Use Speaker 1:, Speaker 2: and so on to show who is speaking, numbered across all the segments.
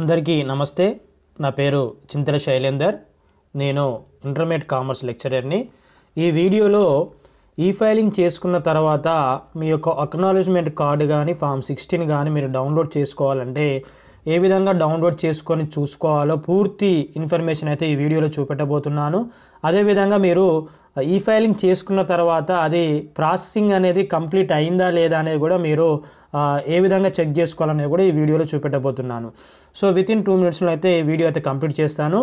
Speaker 1: అందరికీ నమస్తే నా పేరు చింతల శైలేందర్ నేను ఇంటర్మీడియట్ కామర్స్ లెక్చరర్ని ఈ వీడియోలో ఈ ఫైలింగ్ చేసుకున్న తర్వాత మీ యొక్క అక్నాలజ్మెంట్ కార్డు కానీ ఫామ్ సిక్స్టీన్ కానీ మీరు డౌన్లోడ్ చేసుకోవాలంటే ఏ విధంగా డౌన్లోడ్ చేసుకొని చూసుకోవాలో పూర్తి ఇన్ఫర్మేషన్ అయితే ఈ వీడియోలో చూపెట్టబోతున్నాను అదేవిధంగా మీరు ఈ ఫైలింగ్ చేసుకున్న తర్వాత అది ప్రాసెసింగ్ అనేది కంప్లీట్ అయిందా లేదా అనేది కూడా మీరు ఏ విధంగా చెక్ చేసుకోవాలనేది కూడా ఈ వీడియోలో చూపెట్టబోతున్నాను సో విత్ ఇన్ టూ మినిట్స్లో అయితే ఈ వీడియో అయితే కంప్లీట్ చేస్తాను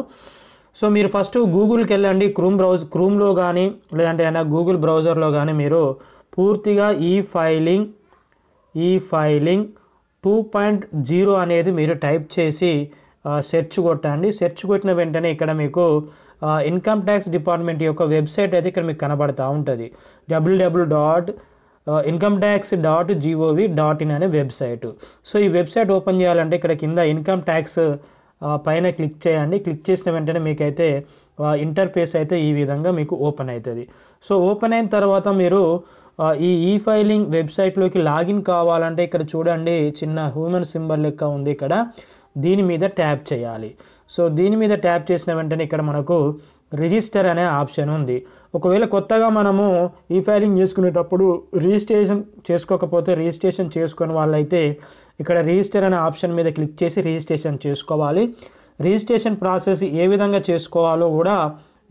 Speaker 1: సో మీరు ఫస్ట్ గూగుల్కి వెళ్ళండి క్రూమ్ బ్రౌజ్ క్రూమ్లో కానీ లేదంటే ఏమైనా గూగుల్ బ్రౌజర్లో కానీ మీరు పూర్తిగా ఈ ఫైలింగ్ ఈ ఫైలింగ్ టూ పాయింట్ జీరో అనేది మీరు టైప్ చేసి సెర్చ్ కొట్టండి సెర్చ్ కొట్టిన వెంటనే ఇక్కడ మీకు ఇన్కమ్ ట్యాక్స్ డిపార్ట్మెంట్ యొక్క వెబ్సైట్ అయితే ఇక్కడ మీకు కనబడతా ఉంటుంది WW dot income tax dot GOV dot in అనే వెబ్సైట్ సో ఈ వెబ్సైట్ ఓపెన్ చేయాలంటే ఇక్కడ కింద ఇన్కమ్ ట్యాక్స్ పైన క్లిక్ చేయండి క్లిక్ చేసిన వెంటనే మీకైతే ఇంటర్ఫేస్ అయితే ఈ విధంగా మీకు ఓపెన్ అవుతుంది సో ఓపెన్ అయిన తర్వాత మీరు ఈ ఈ ఫైలింగ్ వెబ్సైట్లోకి లాగిన్ కావాలంటే ఇక్కడ చూడండి చిన్న హ్యూమన్ సింబల్ లెక్క ఉంది ఇక్కడ దీని మీద ట్యాప్ చేయాలి సో దీని మీద ట్యాప్ చేసిన వెంటనే ఇక్కడ మనకు రిజిస్టర్ అనే ఆప్షన్ ఉంది ఒకవేళ కొత్తగా మనము ఈ ఫైలింగ్ చేసుకునేటప్పుడు రిజిస్ట్రేషన్ చేసుకోకపోతే రిజిస్ట్రేషన్ చేసుకుని వాళ్ళైతే ఇక్కడ రిజిస్టర్ అనే ఆప్షన్ మీద క్లిక్ చేసి రిజిస్ట్రేషన్ చేసుకోవాలి రిజిస్ట్రేషన్ ప్రాసెస్ ఏ విధంగా చేసుకోవాలో కూడా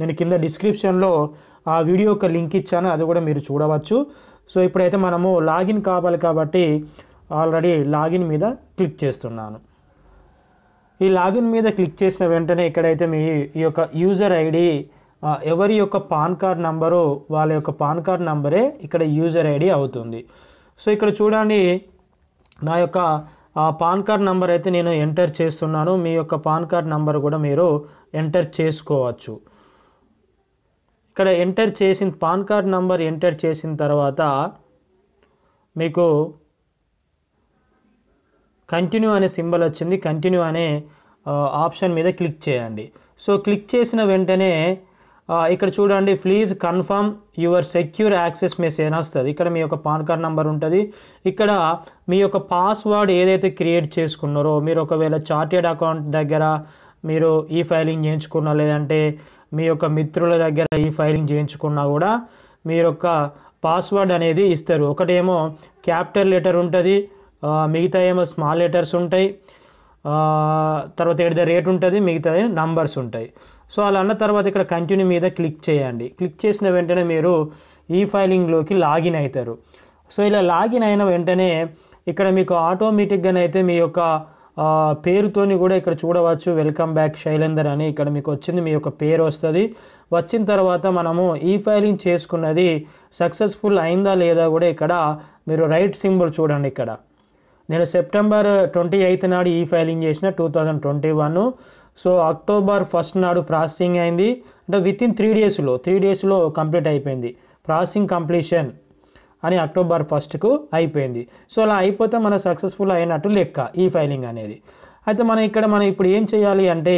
Speaker 1: నేను కింద డిస్క్రిప్షన్లో ఆ వీడియో యొక్క లింక్ ఇచ్చాను అది కూడా మీరు చూడవచ్చు సో ఇప్పుడైతే మనము లాగిన్ కావాలి కాబట్టి ఆల్రెడీ లాగిన్ మీద క్లిక్ చేస్తున్నాను ఈ లాగిన్ మీద క్లిక్ చేసిన వెంటనే ఇక్కడైతే మీ ఈ యొక్క యూజర్ ఐడి ఎవరి యొక్క పాన్ కార్డ్ నంబరు వాళ్ళ యొక్క పాన్ కార్డ్ నంబరే ఇక్కడ యూజర్ ఐడి అవుతుంది సో ఇక్కడ చూడండి నా యొక్క పాన్ కార్డ్ నంబర్ అయితే నేను ఎంటర్ చేస్తున్నాను మీ యొక్క పాన్ కార్డ్ నంబర్ కూడా మీరు ఎంటర్ చేసుకోవచ్చు ఇక్కడ ఎంటర్ చేసిన పాన్ కార్డ్ నంబర్ ఎంటర్ చేసిన తర్వాత మీకు కంటిన్యూ అనే సింబల్ వచ్చింది కంటిన్యూ అనే ఆప్షన్ మీద క్లిక్ చేయండి సో క్లిక్ చేసిన వెంటనే ఇక్కడ చూడండి please confirm your secure access mess అని వస్తుంది ఇక్కడ మీ యొక్క పాన్ కార్డ్ నెంబర్ ఉంటుంది ఇక్కడ మీ యొక్క పాస్వర్డ్ ఏదైతే క్రియేట్ చేసుకున్నారో మీరు ఒకవేళ చార్టెడ్ అకౌంట్ దగ్గర మీరు ఈ ఫైలింగ్ చేయించుకున్నా లేదంటే మీ యొక్క మిత్రుల దగ్గర ఈ ఫైలింగ్ చేయించుకున్నా కూడా మీ యొక్క పాస్వర్డ్ అనేది ఇస్తారు ఒకటేమో క్యాపిటల్ లెటర్ ఉంటుంది మిగతా ఏమో స్మాల్ లెటర్స్ ఉంటాయి తర్వాత ఎట్ రేట్ ఉంటుంది మిగతా నంబర్స్ ఉంటాయి సో అలా అన్న తర్వాత ఇక్కడ కంటిన్యూ మీద క్లిక్ చేయండి క్లిక్ చేసిన వెంటనే మీరు ఈ ఫైలింగ్లోకి లాగిన్ అవుతారు సో ఇలా లాగిన్ అయిన వెంటనే ఇక్కడ మీకు ఆటోమేటిక్గానైతే మీ యొక్క పేరుతోని కూడా ఇక్కడ చూడవచ్చు వెల్కమ్ బ్యాక్ శైలేందర్ అని ఇక్కడ మీకు వచ్చింది మీ యొక్క పేరు వస్తుంది వచ్చిన తర్వాత మనము ఈ ఫైలింగ్ చేసుకున్నది సక్సెస్ఫుల్ అయిందా లేదా కూడా ఇక్కడ మీరు రైట్ సింబల్ చూడండి ఇక్కడ నేను సెప్టెంబర్ ట్వంటీ ఎయిత్ నాడు ఈ ఫైలింగ్ చేసిన two thousand twenty one so October first నాడు ప్రాసెసింగ్ అయింది అంటే విత్ ఇన్ త్రీ డేస్లో త్రీ డేస్లో కంప్లీట్ అయిపోయింది ప్రాసెసింగ్ కంప్లీషన్ అని అక్టోబర్ ఫస్ట్కు అయిపోయింది సో అలా అయిపోతే మన సక్సెస్ఫుల్ అయినట్టు లెక్క ఈ ఫైలింగ్ అనేది అయితే మనం ఇక్కడ మనం ఇప్పుడు ఏం చేయాలి అంటే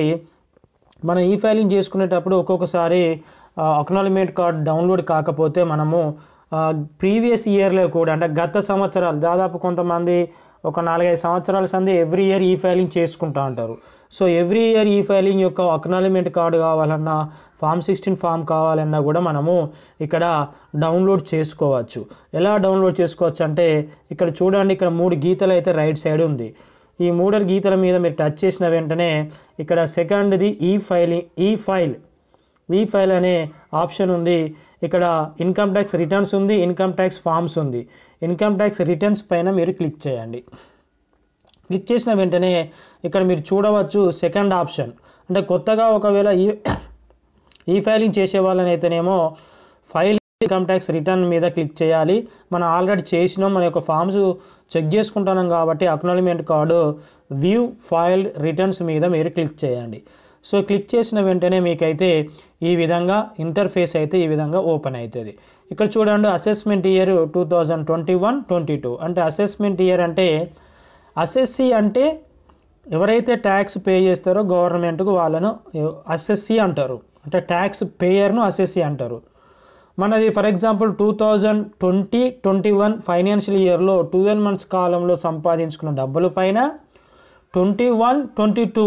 Speaker 1: మనం ఈ ఫైలింగ్ చేసుకునేటప్పుడు ఒక్కొక్కసారి అక్నాలిమెంట్ కార్డ్ డౌన్లోడ్ కాకపోతే మనము ప్రీవియస్ ఇయర్లో కూడా అంటే గత సంవత్సరాలు దాదాపు కొంతమంది ఒక నాలుగైదు సంవత్సరాల సంది ఎవ్రీ ఇయర్ ఈ ఫైలింగ్ చేసుకుంటా ఉంటారు so every year e filing యొక్క అక్నాలిమెంట్ కార్డు కావాలన్నా ఫామ్ సిక్స్టీన్ ఫామ్ కావాలన్నా కూడా మనము ఇక్కడ డౌన్లోడ్ చేసుకోవచ్చు ఎలా డౌన్లోడ్ చేసుకోవచ్చు అంటే ఇక్కడ చూడండి ఇక్కడ మూడు గీతలు అయితే రైట్ సైడ్ ఉంది ఈ మూడు గీతల మీద మీరు టచ్ చేసిన వెంటనే ఇక్కడ సెకండ్ది ఈ ఫైలింగ్ ఈ ఫైల్ వి ఫైల్ అనే ఆప్షన్ ఉంది ఇక్కడ ఇన్కమ్ ట్యాక్స్ రిటర్న్స్ ఉంది ఇన్కమ్ ట్యాక్స్ ఫామ్స్ ఉంది ఇన్కమ్ ట్యాక్స్ రిటర్న్స్ పైన మీరు క్లిక్ చేయండి క్లిక్ చేసిన వెంటనే ఇక్కడ మీరు చూడవచ్చు సెకండ్ ఆప్షన్ అంటే కొత్తగా ఒకవేళ ఈ ఈ ఫైలింగ్ చేసే వాళ్ళని అయితేనేమో ఫైల్ ఇన్కమ్ ట్యాక్స్ రిటర్న్ మీద క్లిక్ చేయాలి మనం ఆల్రెడీ చేసినాం మన యొక్క ఫామ్స్ చెక్ చేసుకుంటున్నాం కాబట్టి acknowledgement card view file returns మీద మీరు క్లిక్ చేయండి సో క్లిక్ చేసిన వెంటనే మీకైతే ఈ విధంగా ఇంటర్ఫేస్ అయితే ఈ విధంగా ఓపెన్ అవుతుంది ఇక్కడ చూడండి assessment year two thousand twenty one twenty two అంటే అసెస్మెంట్ ఇయర్ అంటే అసెస్సి అంటే ఎవరైతే ట్యాక్స్ పే చేస్తారో గవర్నమెంట్కు వాళ్ళను అసెస్సి అంటారు అంటే ట్యాక్స్ పేయర్ను అసెస్సి అంటారు మనది for example two thousand twenty twenty one financial ఇయర్లో వెన్ మంత్స్ కాలంలో సంపాదించుకున్న డబ్బుల పైన twenty one twenty two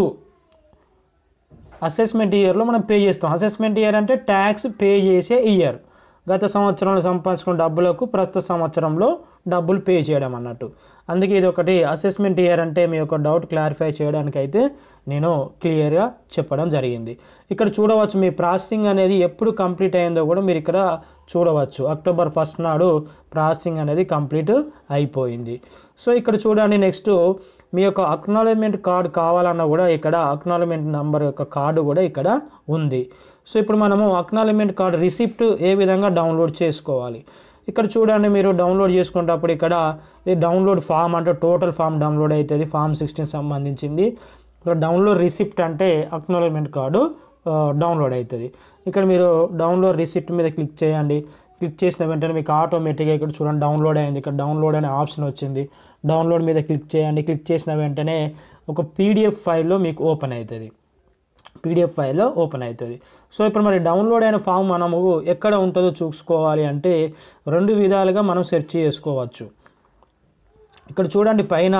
Speaker 1: assessment ఇయర్లో మనం పే చేస్తాం అసెస్మెంట్ ఇయర్ అంటే ట్యాక్స్ పే చేసే ఇయర్ గత సంవత్సరంలో సంపాదించుకున్న డబ్బులకు ప్రస్తుత సంవత్సరంలో డబ్బులు పే చేయడం అన్నట్టు అందుకే ఇది ఒకటి అసెస్మెంట్ ఇయర్ అంటే మీ యొక్క డౌట్ క్లారిఫై చేయడానికైతే నేను క్లియర్గా చెప్పడం జరిగింది ఇక్కడ చూడవచ్చు మీ ప్రాసెసింగ్ అనేది ఎప్పుడు కంప్లీట్ అయిందో కూడా మీరు ఇక్కడ చూడవచ్చు అక్టోబర్ ఫస్ట్ నాడు ప్రాసెసింగ్ అనేది కంప్లీట్ అయిపోయింది సో ఇక్కడ చూడండి నెక్స్ట్ మీ యొక్క అక్నాలజ్మెంట్ కార్డు కావాలన్నా కూడా ఇక్కడ అక్నాలజ్మెంట్ నంబర్ యొక్క కార్డు కూడా ఇక్కడ ఉంది సో ఇప్పుడు మనము అక్నాలజ్మెంట్ కార్డు రిసిప్ట్ ఏ విధంగా డౌన్లోడ్ చేసుకోవాలి ఇక్కడ చూడండి మీరు డౌన్లోడ్ చేసుకునేటప్పుడు ఇక్కడ ఇది డౌన్లోడ్ ఫామ్ అంటే టోటల్ ఫామ్ డౌన్లోడ్ అవుతుంది ఫామ్ సిక్స్టీన్ సంబంధించింది ఇక్కడ డౌన్లోడ్ రిసిప్ట్ అంటే అక్నాలజ్మెంట్ కార్డు డౌన్లోడ్ అవుతుంది ఇక్కడ మీరు డౌన్లోడ్ రిసిప్ట్ మీద క్లిక్ చేయండి క్లిక్ చేసిన వెంటనే మీకు ఆటోమేటిక్గా ఇక్కడ చూడండి డౌన్లోడ్ అయింది ఇక్కడ డౌన్లోడ్ అనే ఆప్షన్ వచ్చింది డౌన్లోడ్ మీద క్లిక్ చేయండి క్లిక్ చేసిన వెంటనే ఒక పీడిఎఫ్ ఫైల్లో మీకు ఓపెన్ అవుతుంది పీడిఎఫ్ ఫైల్లో ఓపెన్ అవుతుంది సో ఇప్పుడు మరి డౌన్లోడ్ అయిన ఫామ్ మనము ఎక్కడ ఉంటుందో చూసుకోవాలి అంటే రెండు విధాలుగా మనం సెర్చ్ చేసుకోవచ్చు ఇక్కడ చూడండి పైన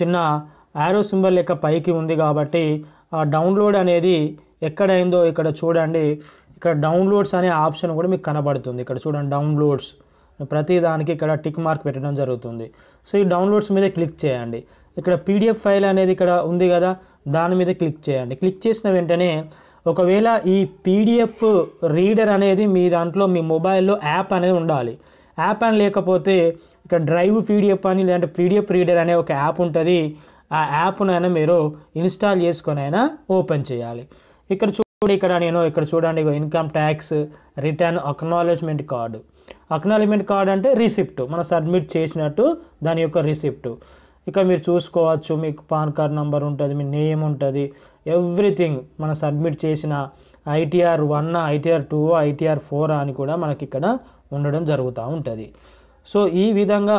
Speaker 1: చిన్న యారో సింబల్ లెక్క పైకి ఉంది కాబట్టి ఆ డౌన్లోడ్ అనేది ఎక్కడైందో ఇక్కడ చూడండి ఇక్కడ డౌన్లోడ్స్ అనే ఆప్షన్ కూడా మీకు కనబడుతుంది ఇక్కడ చూడండి డౌన్లోడ్స్ ప్రతి దానికి ఇక్కడ టిక్ మార్క్ పెట్టడం జరుగుతుంది సో ఈ డౌన్లోడ్స్ మీద క్లిక్ చేయండి ఇక్కడ పీడిఎఫ్ ఫైల్ అనేది ఇక్కడ ఉంది కదా దాని మీద క్లిక్ చేయండి క్లిక్ చేసిన వెంటనే ఒకవేళ ఈ పీడిఎఫ్ రీడర్ అనేది మీ దాంట్లో మీ మొబైల్లో యాప్ అనేది ఉండాలి యాప్ అని లేకపోతే ఇక్కడ డ్రైవ్ పీడిఎఫ్ అని లేదంటే పీడిఎఫ్ రీడర్ అనే ఒక యాప్ ఉంటుంది ఆ యాప్నైనా మీరు ఇన్స్టాల్ చేసుకొని అయినా ఓపెన్ చేయాలి ఇక్కడ ఇప్పుడు ఇక్కడ నేను ఇక్కడ చూడండి income tax return acknowledgement card acknowledgement card అంటే రిసిప్ట్ మనం సబ్మిట్ చేసినట్టు దాని యొక్క రిసిప్ట్ ఇక మీరు చూసుకోవచ్చు మీకు పాన్ కార్డ్ నెంబర్ ఉంటుంది మీ నేమ్ ఉంటుంది ఎవ్రీథింగ్ మనం సబ్మిట్ చేసిన ITR one ITR two ITR four అని కూడా మనకి ఇక్కడ ఉండడం జరుగుతూ ఉంటుంది సో ఈ విధంగా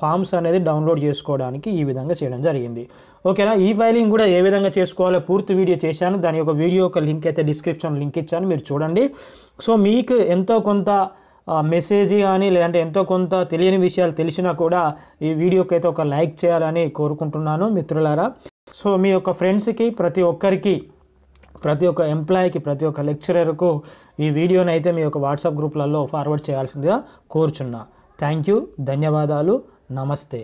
Speaker 1: ఫామ్స్ అనేది డౌన్లోడ్ చేసుకోవడానికి ఈ విధంగా చేయడం జరిగింది ఓకేనా ఈ ఫైలింగ్ కూడా ఏ విధంగా చేసుకోవాలో పూర్తి వీడియో చేశాను దాని యొక్క వీడియో యొక్క లింక్ అయితే డిస్క్రిప్షన్ లింక్ ఇచ్చాను మీరు చూడండి సో మీకు ఎంతో కొంత మెసేజ్ కానీ లేదంటే ఎంతో కొంత తెలియని విషయాలు తెలిసినా కూడా ఈ వీడియోకి అయితే ఒక లైక్ చేయాలని కోరుకుంటున్నాను మిత్రులారా సో మీ యొక్క ఫ్రెండ్స్కి ప్రతి ఒక్కరికి ప్రతి ఒక్క ఎంప్లాయీకి ప్రతి ఒక్క లెక్చరర్కు ఈ వీడియోని అయితే మీ యొక్క వాట్సాప్ గ్రూప్లలో ఫార్వర్డ్ చేయాల్సిందిగా కోరుచున్నా థ్యాంక్ యూ ధన్యవాదాలు నమస్తే